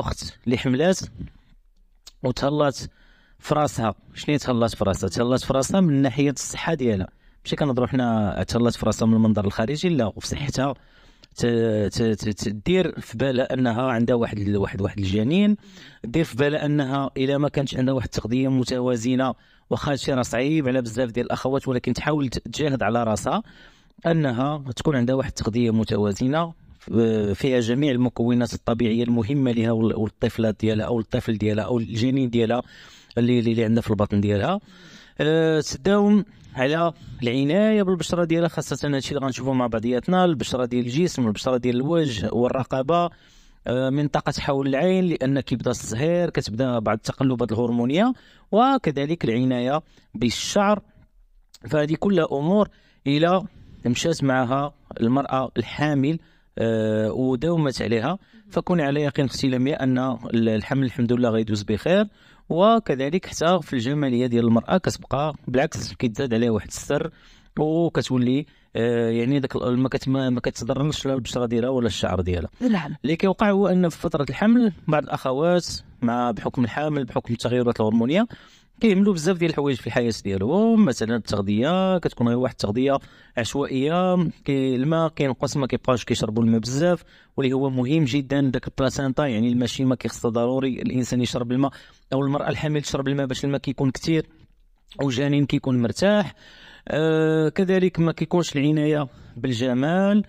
اخت اللي حملات وتهلات في راسها شنو تهلات في راسها تهلات في راسها من ناحيه الصحه ديالها ماشي كنهضروا حنا تهلات في راسها من المنظر الخارجي لا وفي صحتها تدير في بالها انها عندها واحد واحد واحد الجنين دير في بالها انها الا ما كانتش عندها واحد التغذيه متوازنه واخا هادشي راه صعيب على بزاف ديال الاخوات ولكن تحاول تجاهد على راسها انها تكون عندها واحد التغذيه متوازنه فيها جميع المكونات الطبيعيه المهمه لها والطفله ديالها او الطفل ديالها او الجنين ديالها اللي اللي عندها في البطن ديالها آه، تداوم على العنايه بالبشره ديالها خاصه هادشي اللي غنشوفوا مع بعضياتنا البشره ديال الجسم البشره ديال الوجه والرقبه آه، منطقة حول العين لأن كيبدا الصهير كتبدا بعض التقلبات الهرمونية وكذلك العناية بالشعر فهذه كلها أمور إلى مشات معها المرأة الحامل أه وداومت عليها فكوني على يقين اختي لمياء ان الحمل الحمد لله غيدوز بخير وكذلك حتى في الجماليه ديال المراه كتبقى بالعكس كيتزاد عليها واحد السر وكتولي آه يعني داك ما ما كتضرنش لا البشره ديالها ولا الشعر ديالها نعم اللي كيوقع هو ان في فتره الحمل بعض الاخوات مع بحكم الحامل بحكم التغيرات الهرمونيه كيعملوا بزاف ديال الحوايج في الحياه ديالهم مثلا التغذيه كتكون غير واحد التغذيه عشوائيه كي الماء كينقص ما كيبقاوش كيشربوا الماء بزاف واللي هو مهم جدا داك البلاسينتا يعني ما كيخصها ضروري الانسان يشرب الماء او المراه الحامل تشرب الماء باش الماء كيكون كثير والجنين كيكون مرتاح آه كذلك ما كيكونش العنايه بالجمال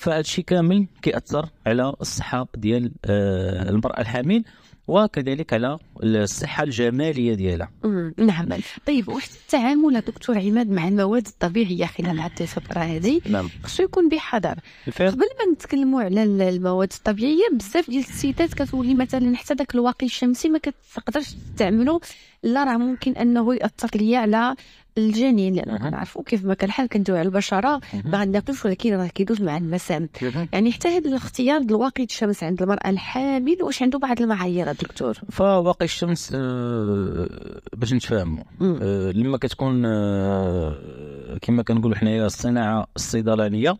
فهادشي كامل كيأثر على الصحه ديال آه المراه الحامل وكذلك على الصحه الجماليه ديالها نعم طيب واحد التعامل دكتور عماد مع المواد الطبيعيه خلال هذه الفتره هذه نعم خصو يكون بحذر قبل ما نتكلموا على المواد الطبيعيه بزاف ديال السيدات كتولي مثلا حتى داك الواقي الشمسي ما كتقدرش تستعملو لا راه ممكن انه ياثر ليا على الجنين لانه كنعرفوا كيف ما كان الحال كندوي على البشره ما غناكلوش ولكن راه كيدوز مع المسام يعني حتى هذا الاختيار الواقي الشمس عند المراه الحامل واش عنده بعض المعايير دكتور فواقي الشمس آه باش نتفاهموا آه لما كتكون آه كما كنقولوا حنايا الصناعه الصيدلانيه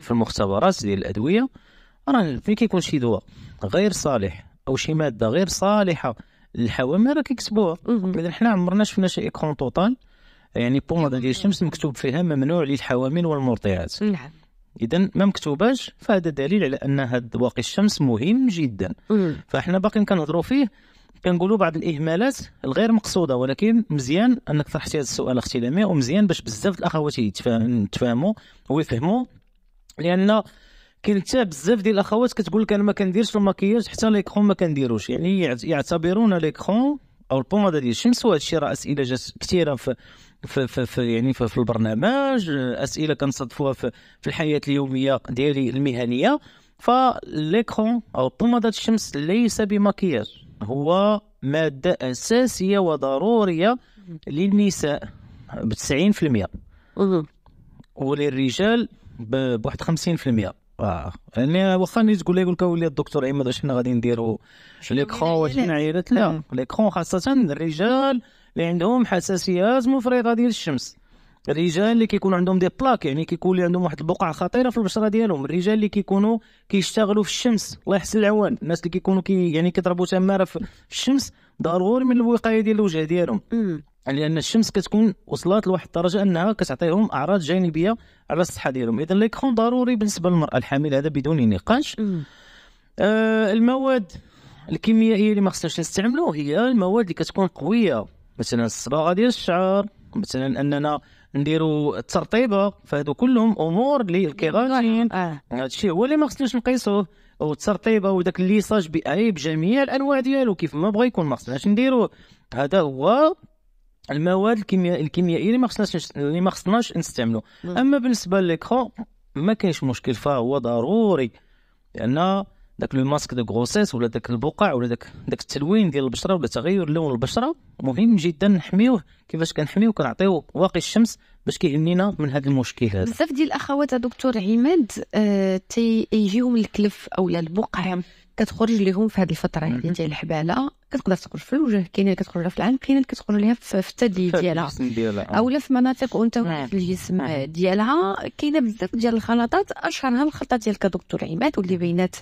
في المختبرات ديال الادويه راه فين كيكون شي دواء غير صالح او شي ماده غير صالحه للحوامل راه كيكسبوها اذا حنا عمرنا شفنا شي اكرون توتال يعني ديال الشمس مكتوب فيها ممنوع للحوامل والمرضعات نعم اذا ما مكتوباش فهذا دليل على ان هذا واقي الشمس مهم جدا فاحنا باقيين كنهضروا فيه كنقولوا بعض الاهمالات الغير مقصوده ولكن مزيان انك طرحتي هذا السؤال اختي لميا ومزيان باش بزاف الاخوات يتفاهموا ويفهموا لان كاين حتى بزاف ديال الاخوات كتقول لك انا ما كنديرش الماكياج حتى ليكخون ما كنديروش يعني يعتبرون ليكخون او البوماده ديال الشمس وهادشي راه اسئله جات كثيره في في, في, في يعني في, في البرنامج اسئله كنصادفوها في, في الحياه اليوميه ديالي المهنيه فليكرون او بوماده الشمس ليس بمكياج هو ماده اساسيه وضروريه للنساء ب 90% وللرجال بواحد 50% اه يعني واخا نيت تقول يقول لك اولي الدكتور عماد واش حنا غادي نديرو ليكخون واش حنا عيالات لا ليكخون خاصه الرجال اللي عندهم حساسيات مفرطه ديال الشمس الرجال اللي كيكون عندهم دي بلاك يعني كيكون اللي عندهم واحد البقع خطيره في البشره ديالهم الرجال اللي كيكونوا كيشتغلوا في الشمس الله يحسن العوان الناس اللي كيكونوا كي يعني كيضربوا تماره في الشمس ضروري من الوقايه ديال الوجه ديالهم يعني لان الشمس كتكون وصلت لواحد الدرجه انها كتعطيهم اعراض جانبيه على الصحه ديالهم اذا ليكرون ضروري بالنسبه للمراه الحامل هذا بدون نقاش آه المواد الكيميائيه اللي ما خصناش نستعملو هي المواد اللي كتكون قويه مثلا الصباغه ديال الشعر مثلا اننا نديروا الترطيبه فهادو كلهم امور اللي الكيراتين آه. هادشي هو اللي ما خصناش نقيسوه والترطيبه وداك الليساج باي بجميع الانواع ديالو كيف ما بغى يكون ما خصناش نديروه هذا هو المواد الكيميائيه اللي ما خصناش اللي ما خصناش نستعملو اما بالنسبه للكرو ما كاينش مشكل فهو ضروري لان داك لو ماسك دو غروسيس ولا داك البقع ولا داك داك التلوين ديال البشره ولا تغير لون البشره مهم جدا نحميوه كيفاش كنحميوه كنعطيو واقي الشمس باش كيهنينا من هذا المشكل هذا بزاف ديال الاخوات دكتور عماد أه تيجيهم الكلف او البقع كتخرج لهم في هذه الفتره ديال الحباله كتقدر تخرج في الوجه كاينه اللي كتخرج لها في العين كاينه اللي كتخرج لها في الثدي ديالها لا في مناطق وانت نعم. في الجسم نعم. ديالها كاينه بزاف ديال الخلطات اشهرها الخلطه ديالك دكتور عماد واللي نعم. بينات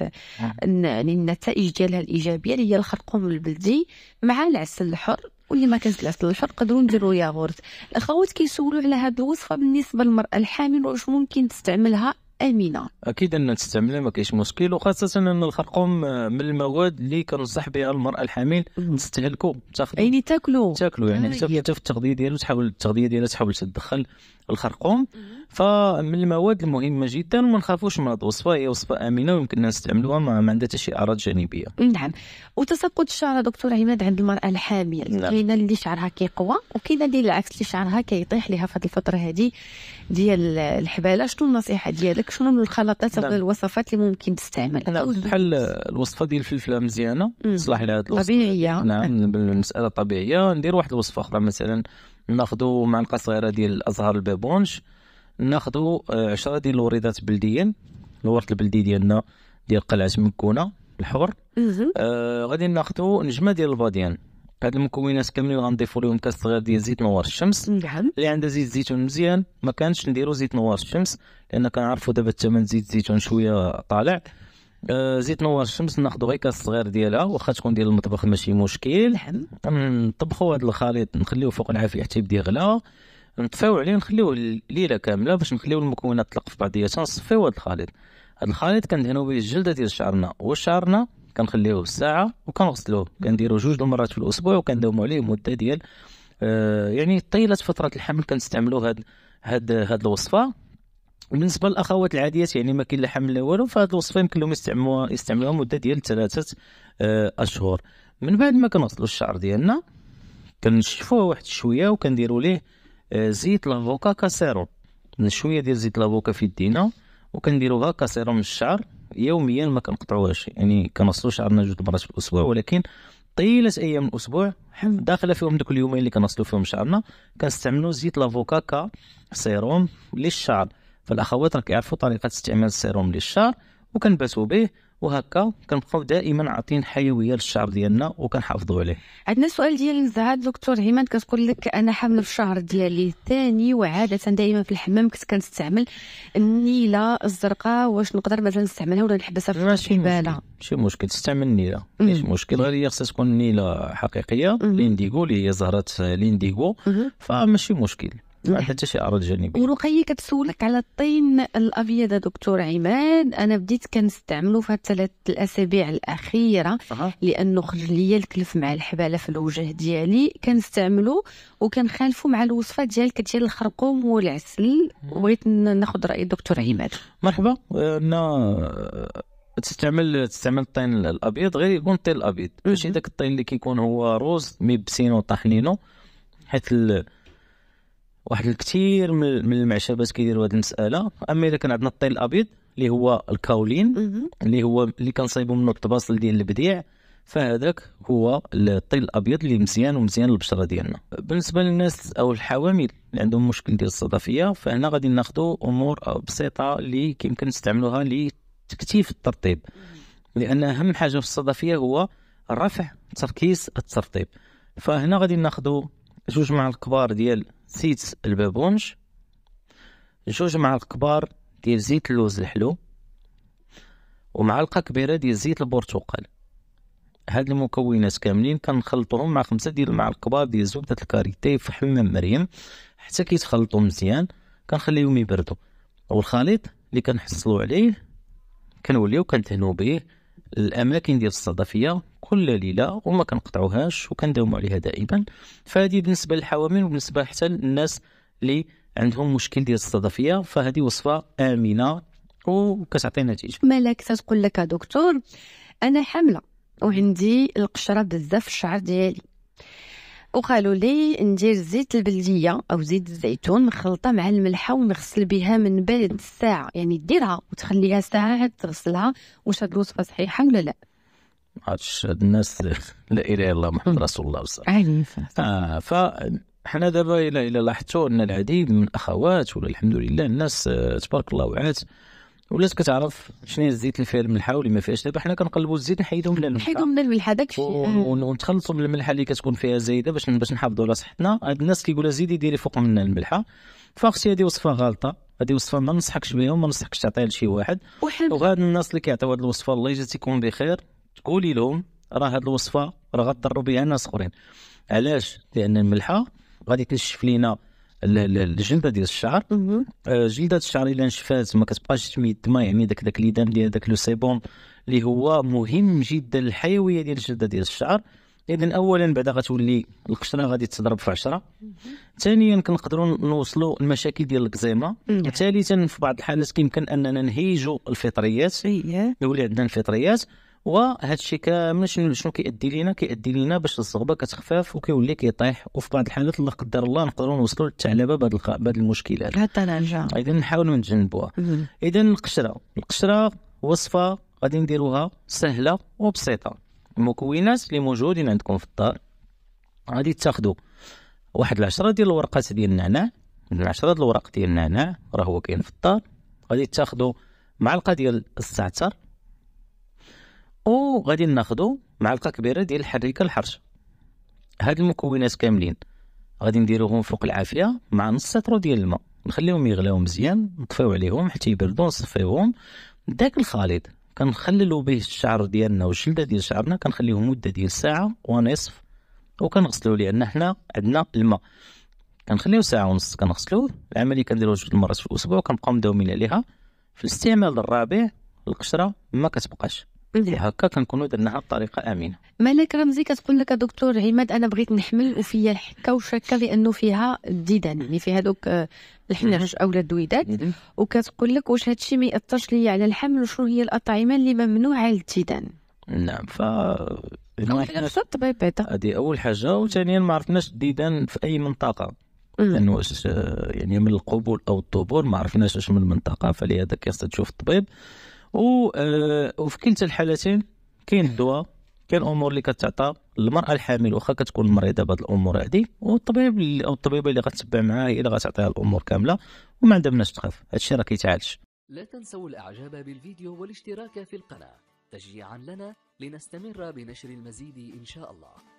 يعني النتائج ديالها الايجابيه اللي هي الخرقوم البلدي مع العسل الحر واللي ما كانش العسل الحر نقدروا نديروا ياغورت الاخوات كيسولوا على هذه الوصفه بالنسبه للمراه الحامل واش ممكن تستعملها امنه اكيد ان تستعملها ما كاينش مشكل وخاصه ان الخرقوم من المواد اللي كنصح بها المراه الحامل تستهلكو تاخذ يعني تاكلو تاكلو يعني آه، حتى في التغذيه ديالو تحاول التغذيه ديالها تحاول تدخل الخرقوم فمن المواد المهمه جدا وما نخافوش من هذه الوصفه هي وصفه امنه ويمكننا نستعملوها ما عندها حتى شي اعراض جانبيه نعم وتساقط الشعر دكتور عماد عند المراه الحامل نعم. كاينه اللي شعرها كيقوى وكاينه اللي العكس اللي شعرها كيطيح لها في هذه الفتره هذه ديال الحباله شنو النصيحه ديالك شنو من الخلطات نعم. الوصفات اللي ممكن تستعمل نعم بحال الوصفه ديال الفلفله مزيانه تصلح لهذه الوصفه طبيعيه نعم المساله طبيعيه ندير واحد الوصفه اخرى مثلا ناخذوا معلقه صغيره ديال ازهار البابونش ناخذوا آه، عشرة ديال الوريدات بلديا الورد البلدي ديالنا ديال قلعه مكونه الحور آه غادي ناخذوا نجمه ديال الباديان هاد المكونات كاملين غنضيفوا لهم كاس صغير ديال زيت نوار الشمس نعم اللي عندها زيت زيتون مزيان ما كانش نديروا زيت نوار الشمس لان كنعرفوا دابا الثمن زيت الزيتون شويه طالع آه، زيت نور الشمس ناخذ غير كاس صغير ديالها واخا تكون ديال المطبخ ماشي مشكل نطبخوا هذا الخليط نخليوه فوق العافيه حتى يبدا يغلى نطفيو عليه نخليوه ليله كامله باش نخليو المكونات تلق في بعضياتها نصفيو هذا الخليط هذا الخليط كندهنو به الجلده ديال شعرنا وشعرنا كنخليوه ساعه وكنغسلوه كنديرو جوج المرات في الاسبوع وكنداومو عليه مده ديال آه يعني طيله فتره الحمل كنستعملو هاد هاد هاد الوصفه بالنسبه للاخوات العاديات يعني ما كاين لا حمل لا والو فهاد الوصفه يمكن لهم يستعملوها يستعملوها مده ديال ثلاثه آه، اشهر من بعد ما كنغسلوا الشعر ديالنا كنشفوه واحد شويه وكنديروا ليه آه، زيت لافوكا كاسيرو شويه ديال زيت لافوكا في يدينا وكنديروها كاسيرو من الشعر يوميا ما كنقطعوهاش يعني كنغسلوا شعرنا جوج مرات في الاسبوع ولكن طيله ايام الاسبوع داخله فيهم دوك اليومين اللي كنغسلوا فيهم شعرنا كنستعملوا زيت لافوكا كسيروم للشعر فالاخوات راك يعرفوا طريقه استعمال السيروم للشعر وكنباتوا به وهكا كنبقاو دائما عاطين حيويه للشعر ديالنا وكنحافظوا عليه عندنا سؤال ديال زهاد دكتور هيمن كتقول لك انا حامله في الشهر ديالي الثاني وعاده دائما في الحمام كنت كنستعمل النيله الزرقاء واش نقدر مثلا نستعملها ولا نحبسها في الحباله ماشي مشكل تستعمل النيله ماشي مشكل غير هي خصها تكون نيله حقيقيه الانديغو اللي هي زهره الانديغو فماشي مشكل ما حتى شي اعراض جانبيه ورقيه كتسولك على الطين الابيض دكتور عماد انا بديت كنستعملو في الثلاث الاسابيع الاخيره لانه خرج ليا الكلف مع الحباله في الوجه ديالي كنستعملو وكنخالفو مع الوصفه ديالك ديال الخرقوم والعسل بغيت ناخذ راي دكتور عماد مرحبا انا تستعمل تستعمل الطين الابيض غير يكون الطين الابيض ماشي داك الطين اللي كيكون هو روز ميبسينو طحنينو حيت واحد الكثير من المعشبات كيديروا هذه المساله اما اذا كان عندنا الطين الابيض اللي هو الكاولين اللي هو اللي كنصايبو منه الطباصل ديال البديع فهذاك هو الطين الابيض اللي مزيان ومزيان للبشره ديالنا بالنسبه للناس او الحوامل اللي عندهم مشكل ديال الصدفيه فهنا غادي ناخذوا امور بسيطه اللي كيمكن نستعملوها لتكثيف الترطيب لان اهم حاجه في الصدفيه هو رفع تركيز الترطيب فهنا غادي ناخذوا جوج مع الكبار ديال زيت البابونج جوج معالق كبار ديال زيت اللوز الحلو ومعلقه كبيره ديال زيت البرتقال هاد المكونات كاملين كنخلطوهم مع خمسة ديال المعالق كبار ديال زبدة الكاريتي في حمام مريم حتى كيتخلطو مزيان كنخليهم يبردو والخليط اللي كنحصلو عليه كنوليو كندهنو به الاماكن ديال الصدفيه كل ليله وما كنقطعوهاش وكنداوموا عليها دائما فهذه بالنسبه للحوامل وبالنسبه حتى للناس اللي عندهم مشكل ديال الصدفيه فهذه وصفه امنه وكتعطي نتيجه مالك تتقول لك دكتور انا حامله وعندي القشره بزاف في الشعر ديالي وقالوا لي ندير زيت البلديه او زيت الزيتون مخلطه مع الملحه ونغسل بها من بعد الساعه يعني ديرها وتخليها ساعه عاد تغسلها واش هاد الوصفه صحيحه ولا لا عادش الناس لا اله الا الله محمد رسول الله صلى آه فحنا دابا الى الى لاحظتوا ان العديد من الاخوات ولا الحمد لله الناس آه، تبارك الله وعات ولات كتعرف شنو هي الزيت اللي فيها الملحه واللي ما فيهاش دابا حنا كنقلبوا الزيت نحيدوا من الملحه نحيدوا من الملحه داك الشيء آه. ونتخلصوا من الملحه اللي كتكون فيها زايده باش باش نحافظوا على صحتنا هاد الناس كيقولوا زيدي ديري فوق منها الملحه فاختي هذه وصفه غلطه هذه وصفه ما ننصحكش بها وما ننصحكش تعطيها لشي واحد وهاد الناس اللي كيعطيو هذه الوصفه الله يجازيكم بخير تقولي لهم راه هذه الوصفه راه غضروا بها الناس اخرين علاش لان الملحه غادي تنشف لينا الجلده ديال الشعر آه، جلده الشعر الا نشفات ما كتبقاش تمي ما يعني داك داك ليدام ديال داك لو سيبوم اللي هو مهم جدا الحيويه ديال الجلده ديال الشعر اذا اولا بعدا غتولي القشره غادي تضرب في 10 ثانيا كنقدروا نوصلوا المشاكل ديال الكزيمه نعم. ثالثا في بعض الحالات كيمكن اننا نهيجوا الفطريات يولي عندنا الفطريات وهذا الشيء كامل شنو شنو كيأدي لينا كيأدي لينا باش الصغبه كتخفاف وكيولي كيطيح وفي بعض الحالات لا قدر الله نقدروا نوصلوا للثعلبه بهذا الخ... المشكلة المشكل هذا اذا نحاولوا نتجنبوها اذا القشره القشره وصفه غادي نديروها سهله وبسيطه المكونات اللي موجودين عندكم في الدار غادي تاخذوا واحد العشرة ديال الورقات ديال النعناع العشرة ديال الورق ديال النعناع راه هو كاين في الدار غادي تاخذوا معلقه ديال الزعتر وغادي ناخدو معلقه كبيره ديال الحريكه الحرش هاد المكونات كاملين غادي نديروهم فوق العافيه مع نص لتر ديال الماء نخليهم يغلاو مزيان نطفيو عليهم حتى يبردو نصفيوهم داك الخليط كنخللو به الشعر ديالنا والجلده ديال شعرنا كنخليوه مده ديال ساعه ونصف وكنغسلو لان حنا عندنا الماء كنخليو ساعه ونص كنغسلو العمليه كنديروها جوج المرات في الاسبوع وكنبقاو مداومين عليها في الاستعمال الرابع القشره ما كتبقاش إيه، هكا كنكونوا درناها بطريقه امنه ملك رمزي كتقول لك دكتور عماد انا بغيت نحمل وفيا الحكه وشاكه لانه فيها الديدان يعني فيها دوك الحنرج آه، او الدويدات وكتقول لك واش هذا الشيء ما ياثرش ليا على الحمل وشنو هي الاطعمه اللي ممنوعه للديدان نعم ف هذه اول حاجه وثانيا ما عرفناش الديدان في اي منطقه لانه آه، يعني من القبول او الطبول ما عرفناش اش من منطقه فلهذا كيصير تشوف الطبيب و آه، وفي كلتا الحالتين كاين الدواء كاين امور اللي كتعطى المراه الحامل واخا كتكون مريضه بهاد الامور هادي والطبيب او الطبيبه اللي غتتبع معاها هي اللي غتعطيها الامور كامله وما عندها مناش تخاف هادشي راه كيتعالج لا تنسوا الاعجاب بالفيديو والاشتراك في القناه تشجيعا لنا لنستمر بنشر المزيد ان شاء الله